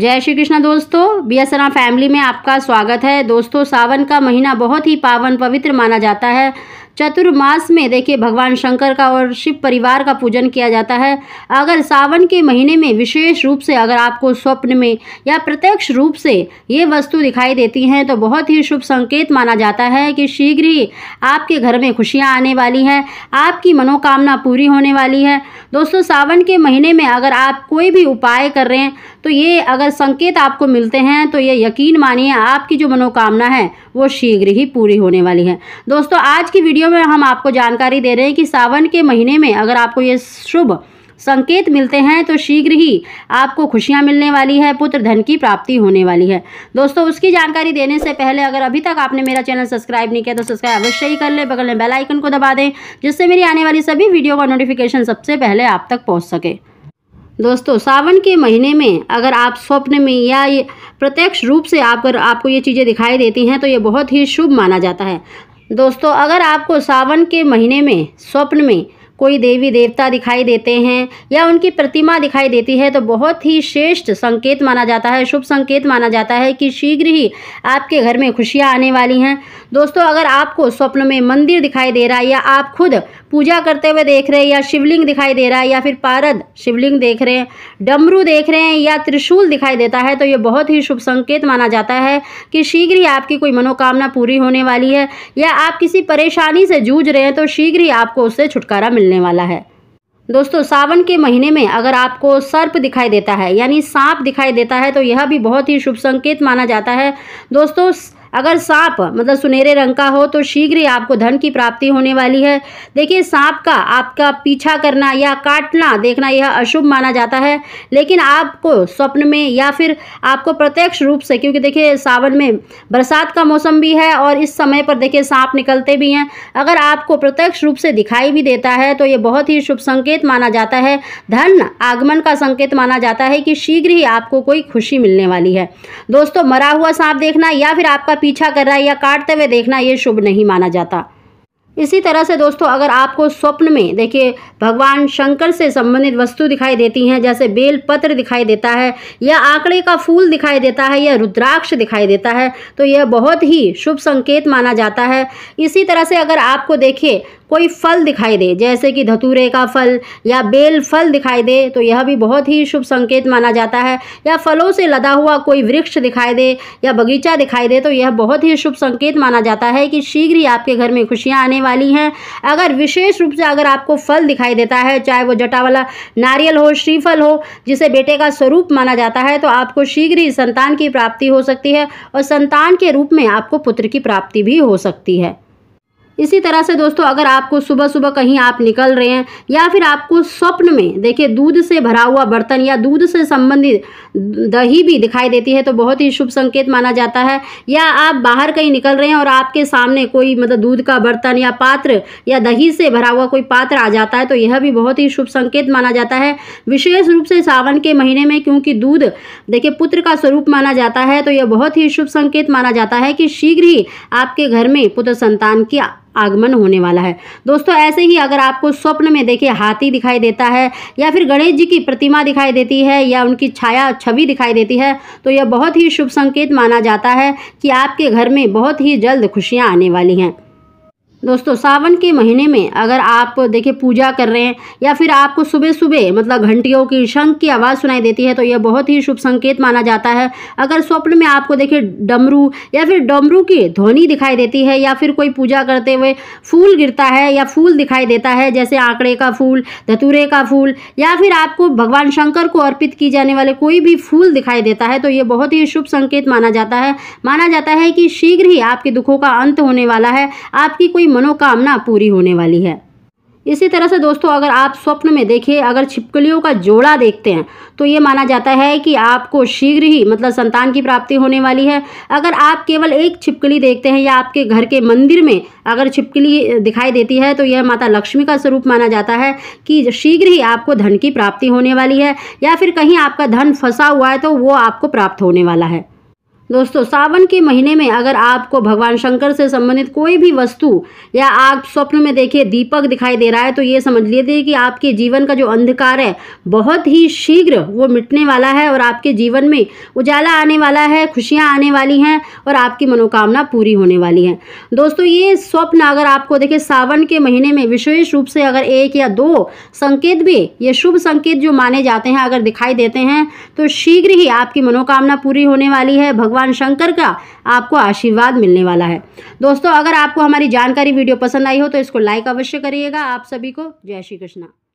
जय श्री कृष्णा दोस्तों बीएसएनआर फैमिली में आपका स्वागत है दोस्तों सावन का महीना बहुत ही पावन पवित्र माना जाता है चतुर्मास में देखिए भगवान शंकर का और शिव परिवार का पूजन किया जाता है अगर सावन के महीने में विशेष रूप से अगर आपको स्वप्न में या प्रत्यक्ष रूप से ये वस्तु दिखाई देती हैं तो बहुत ही शुभ संकेत माना जाता है कि शीघ्र ही आपके घर में खुशियाँ आने वाली हैं आपकी मनोकामना पूरी होने वाली है दोस्तों सावन के महीने में अगर आप कोई भी उपाय कर रहे हैं तो ये अगर संकेत आपको मिलते हैं तो ये यकीन मानिए आपकी जो मनोकामना है वो शीघ्र ही पूरी होने वाली है दोस्तों आज की वीडियो में हम आपको जानकारी दे रहे हैं कि सावन के महीने में अगर आपको ये शुभ संकेत मिलते हैं तो शीघ्र ही आपको खुशियां मिलने वाली है पुत्र धन की प्राप्ति होने वाली है दोस्तों उसकी जानकारी देने से पहले अगर अभी तक आपने मेरा चैनल सब्सक्राइब नहीं किया तो सब्सक्राइब अवश्य ही कर ले बगल में बेल आइकन को दबा दें जिससे मेरी आने वाली सभी वीडियो का नोटिफिकेशन सबसे पहले आप तक पहुँच सके दोस्तों सावन के महीने में अगर आप स्वप्न में या ये प्रत्यक्ष रूप से अगर आपको ये चीज़ें दिखाई देती हैं तो ये बहुत ही शुभ माना जाता है दोस्तों अगर आपको सावन के महीने में स्वप्न में कोई देवी देवता दिखाई देते हैं या उनकी प्रतिमा दिखाई देती है तो बहुत ही श्रेष्ठ संकेत माना जाता है शुभ संकेत माना जाता है कि शीघ्र ही आपके घर में खुशियाँ आने वाली हैं दोस्तों अगर आपको स्वप्न में मंदिर दिखाई दे रहा है या आप खुद पूजा करते हुए देख रहे हैं या शिवलिंग दिखाई दे रहा है या फिर पारद शिवलिंग देख रहे हैं डमरू देख रहे हैं या त्रिशूल दिखाई देता है तो ये बहुत ही शुभ संकेत माना जाता है कि शीघ्र ही आपकी कोई मनोकामना पूरी होने वाली है या आप किसी परेशानी से जूझ रहे हैं तो शीघ्र ही आपको उससे छुटकारा मिल मिलने वाला है दोस्तों सावन के महीने में अगर आपको सर्प दिखाई देता है यानी सांप दिखाई देता है तो यह भी बहुत ही शुभ संकेत माना जाता है दोस्तों अगर सांप मतलब सुनहरे रंग का हो तो शीघ्र ही आपको धन की प्राप्ति होने वाली है देखिए सांप का आपका पीछा करना या काटना देखना यह अशुभ माना जाता है लेकिन आपको स्वप्न में या फिर आपको प्रत्यक्ष रूप से क्योंकि देखिए सावन में बरसात का मौसम भी है और इस समय पर देखिए सांप निकलते भी हैं अगर आपको प्रत्यक्ष रूप से दिखाई भी देता है तो ये बहुत ही शुभ संकेत माना जाता है धन आगमन का संकेत माना जाता है कि शीघ्र ही आपको कोई खुशी मिलने वाली है दोस्तों मरा हुआ सांप देखना या फिर आपका पीछा कर रहा है या काटते हुए देखना ये शुभ नहीं माना जाता इसी तरह से दोस्तों अगर आपको स्वप्न में देखिए भगवान शंकर से संबंधित वस्तु दिखाई देती हैं जैसे बेल पत्र दिखाई देता है या आंकड़े का फूल दिखाई देता है या रुद्राक्ष दिखाई देता है तो यह बहुत ही शुभ संकेत माना जाता है इसी तरह से अगर आपको देखिए कोई फल दिखाई दे जैसे कि धतूरे का फल या बेल फल दिखाई दे तो यह भी बहुत ही शुभ संकेत माना जाता है या फलों से लदा हुआ कोई वृक्ष दिखाई दे या बगीचा दिखाई दे तो यह बहुत ही शुभ संकेत माना जाता है कि शीघ्र ही आपके घर में खुशियाँ आने वाली हैं अगर विशेष रूप से अगर आपको फल दिखाई देता है चाहे वो जटा वाला नारियल हो श्रीफल हो जिसे बेटे का स्वरूप माना जाता है तो आपको शीघ्र ही संतान की प्राप्ति हो सकती है और संतान के रूप में आपको पुत्र की प्राप्ति भी हो सकती है इसी तरह से दोस्तों अगर आपको सुबह सुबह कहीं आप निकल रहे हैं या फिर आपको स्वप्न में देखिए दूध से भरा हुआ बर्तन या दूध से संबंधित दही भी दिखाई देती है तो बहुत ही शुभ संकेत माना जाता है या आप बाहर कहीं निकल रहे हैं और आपके सामने कोई मतलब दूध का बर्तन या पात्र या दही से भरा हुआ कोई पात्र आ जाता है तो यह भी बहुत ही शुभ संकेत माना जाता है विशेष रूप से सावन के महीने में क्योंकि दूध देखिए पुत्र का स्वरूप माना जाता है तो यह बहुत ही शुभ संकेत माना जाता है कि शीघ्र ही आपके घर में पुत्र संतान किया आगमन होने वाला है दोस्तों ऐसे ही अगर आपको स्वप्न में देखिए हाथी दिखाई देता है या फिर गणेश जी की प्रतिमा दिखाई देती है या उनकी छाया छवि दिखाई देती है तो यह बहुत ही शुभ संकेत माना जाता है कि आपके घर में बहुत ही जल्द खुशियाँ आने वाली हैं दोस्तों सावन के महीने में अगर आप देखिए पूजा कर रहे हैं या फिर आपको सुबह सुबह मतलब घंटियों की शंख की आवाज़ सुनाई देती है तो यह बहुत ही शुभ संकेत माना जाता है अगर स्वप्न में आपको देखिए डमरू या फिर डमरू की ध्वनि दिखाई देती है या फिर कोई पूजा करते हुए फूल गिरता है या फूल दिखाई देता है जैसे आंकड़े का फूल धतूरे का फूल या फिर आपको भगवान शंकर को अर्पित की जाने वाले कोई भी फूल दिखाई देता है तो ये बहुत ही शुभ संकेत माना जाता है माना जाता है कि शीघ्र ही आपके दुखों का अंत होने वाला है आपकी कोई मनोकामना पूरी होने वाली है इसी तरह से दोस्तों अगर आप स्वप्न में देखिए अगर छिपकलियों का जोड़ा देखते हैं तो ये माना जाता है कि आपको शीघ्र ही मतलब संतान की प्राप्ति होने वाली है अगर आप केवल एक छिपकली देखते हैं या आपके घर के मंदिर में अगर छिपकली दिखाई देती है तो यह माता लक्ष्मी का स्वरूप माना जाता है कि शीघ्र ही आपको धन की प्राप्ति होने वाली है या फिर कहीं आपका धन फंसा हुआ है तो वो आपको प्राप्त होने वाला है दोस्तों सावन के महीने में अगर आपको भगवान शंकर से संबंधित कोई भी वस्तु या आप स्वप्न में देखिए दीपक दिखाई दे रहा है तो ये समझ लिए कि आपके जीवन का जो अंधकार है बहुत ही शीघ्र वो मिटने वाला है और आपके जीवन में उजाला आने वाला है खुशियाँ आने वाली हैं और आपकी मनोकामना पूरी होने वाली है दोस्तों ये स्वप्न अगर आपको देखे सावन के महीने में विशेष रूप से अगर एक या दो संकेत भी ये शुभ संकेत जो माने जाते हैं अगर दिखाई देते हैं तो शीघ्र ही आपकी मनोकामना पूरी होने वाली है भगवान भगवान शंकर का आपको आशीर्वाद मिलने वाला है दोस्तों अगर आपको हमारी जानकारी वीडियो पसंद आई हो तो इसको लाइक अवश्य करिएगा आप सभी को जय श्री कृष्णा